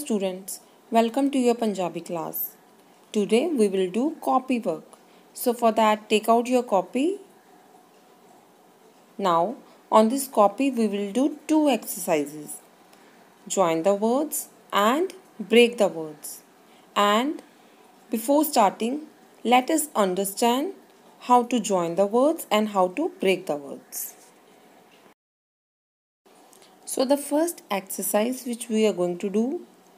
students, welcome to your Punjabi class. Today we will do copy work. So for that take out your copy. Now on this copy we will do two exercises. Join the words and break the words. And before starting let us understand how to join the words and how to break the words. So the first exercise which we are going to do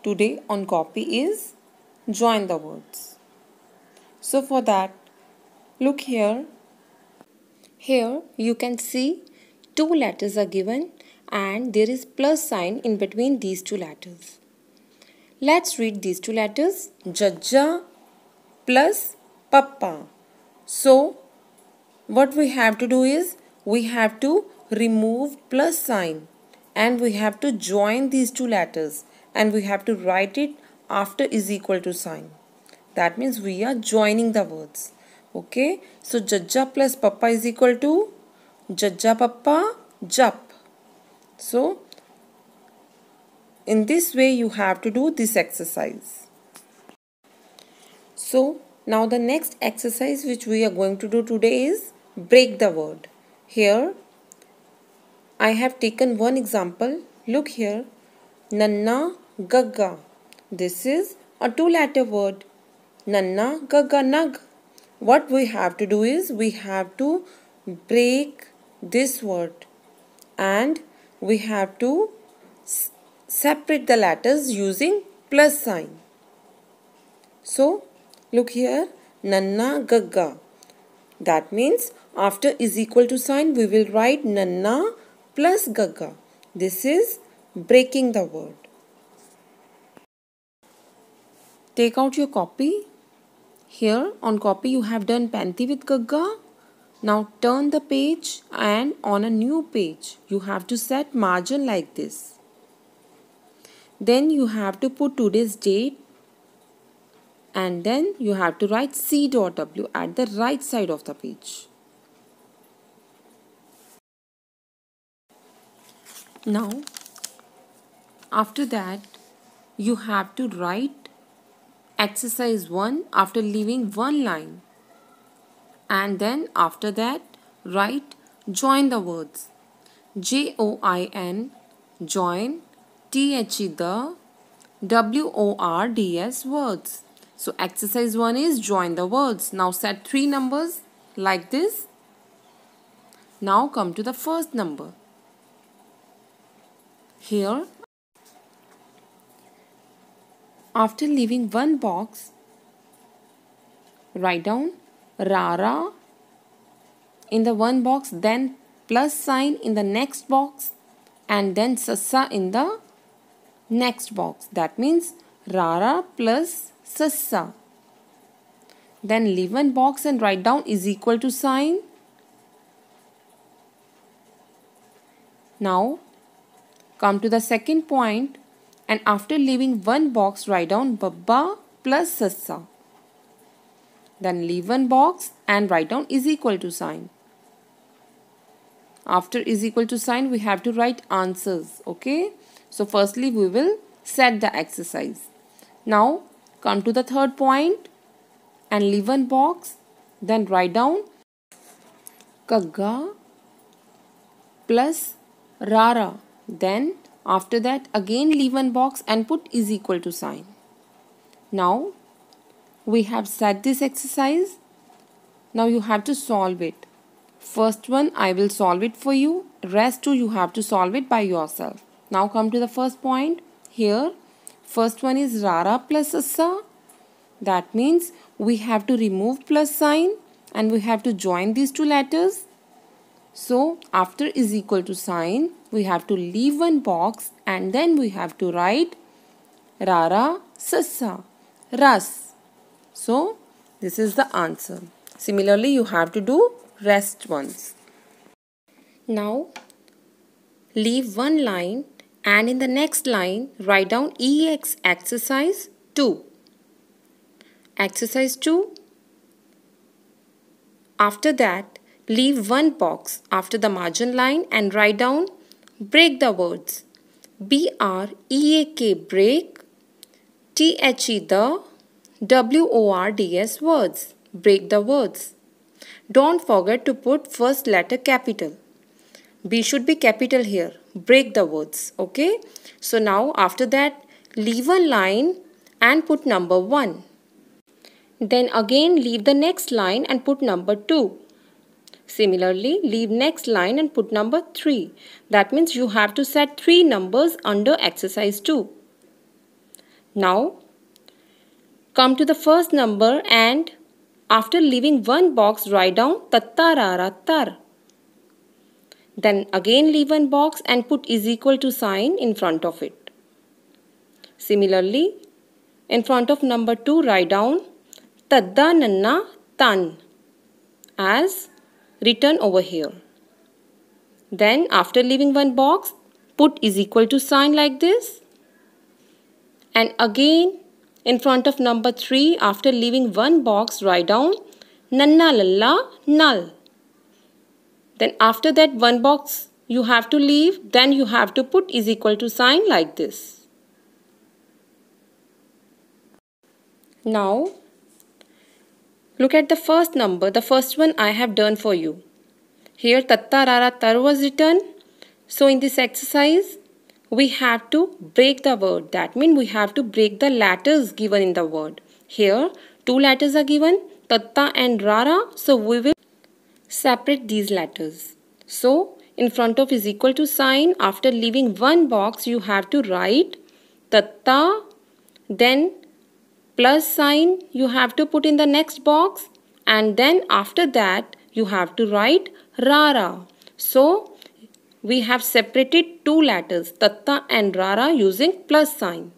today on copy is join the words. So for that, look here. Here you can see two letters are given and there is plus sign in between these two letters. Let's read these two letters. Jaja plus Papa. So what we have to do is we have to remove plus sign and we have to join these two letters and we have to write it after is equal to sign. That means we are joining the words. Okay. So Jajja plus Papa is equal to Jajja Papa Jap. So in this way you have to do this exercise. So now the next exercise which we are going to do today is break the word. Here I have taken one example. Look here. Nanna Gaga. This is a two letter word. Nanna Gaga Nag. What we have to do is we have to break this word and we have to separate the letters using plus sign. So look here Nanna Gaga. That means after is equal to sign we will write Nanna plus Gaga. This is breaking the word. Take out your copy. Here on copy you have done Panti with Gaga. Now turn the page and on a new page you have to set margin like this. Then you have to put today's date and then you have to write C.W at the right side of the page. Now after that you have to write exercise 1 after leaving one line and then after that write join the words J O I N join T H E the W O R D S words. So exercise 1 is join the words. Now set 3 numbers like this. Now come to the first number. Here after leaving one box, write down Rara in the one box, then plus sign in the next box, and then Sassa in the next box. That means Rara plus Sassa. Then leave one box and write down is equal to sign. Now come to the second point and after leaving one box write down baba plus Sassa. Then leave one box and write down is equal to sign. After is equal to sign we have to write answers. Okay. So firstly we will set the exercise. Now come to the third point and leave one box. Then write down kaga plus Rara. Then after that again leave one box and put is equal to sign. Now we have set this exercise. Now you have to solve it. First one I will solve it for you. Rest two you have to solve it by yourself. Now come to the first point. Here first one is Rara plus Assa. That means we have to remove plus sign and we have to join these two letters. So after is equal to sign, we have to leave one box and then we have to write rara sassa ras. So this is the answer. Similarly, you have to do rest ones. Now leave one line and in the next line write down EX exercise 2. Exercise 2. After that Leave one box after the margin line and write down break the words B R E A K break T H E the W O R D S words break the words. Don't forget to put first letter capital. B should be capital here. Break the words. Okay. So now after that leave a line and put number 1. Then again leave the next line and put number 2. Similarly, leave next line and put number 3. That means you have to set 3 numbers under exercise 2. Now, come to the first number and after leaving one box, write down tattararatar. Then again leave one box and put is equal to sign in front of it. Similarly, in front of number 2, write down nanna tan as return over here. Then after leaving one box, put is equal to sign like this. And again, in front of number 3, after leaving one box, write down Nanna Lalla Null. Then after that one box you have to leave, then you have to put is equal to sign like this. Now Look at the first number, the first one I have done for you. Here tattarara tar was written. So in this exercise, we have to break the word. That means we have to break the letters given in the word. Here, two letters are given, tatta and rara. So we will separate these letters. So in front of is equal to sign, after leaving one box, you have to write tatta, then plus sign you have to put in the next box and then after that you have to write Rara. So we have separated two letters Tatta and Rara using plus sign.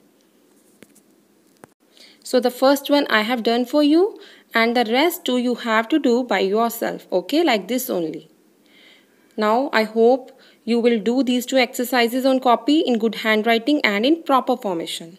So the first one I have done for you and the rest two you have to do by yourself. Okay like this only. Now I hope you will do these two exercises on copy in good handwriting and in proper formation.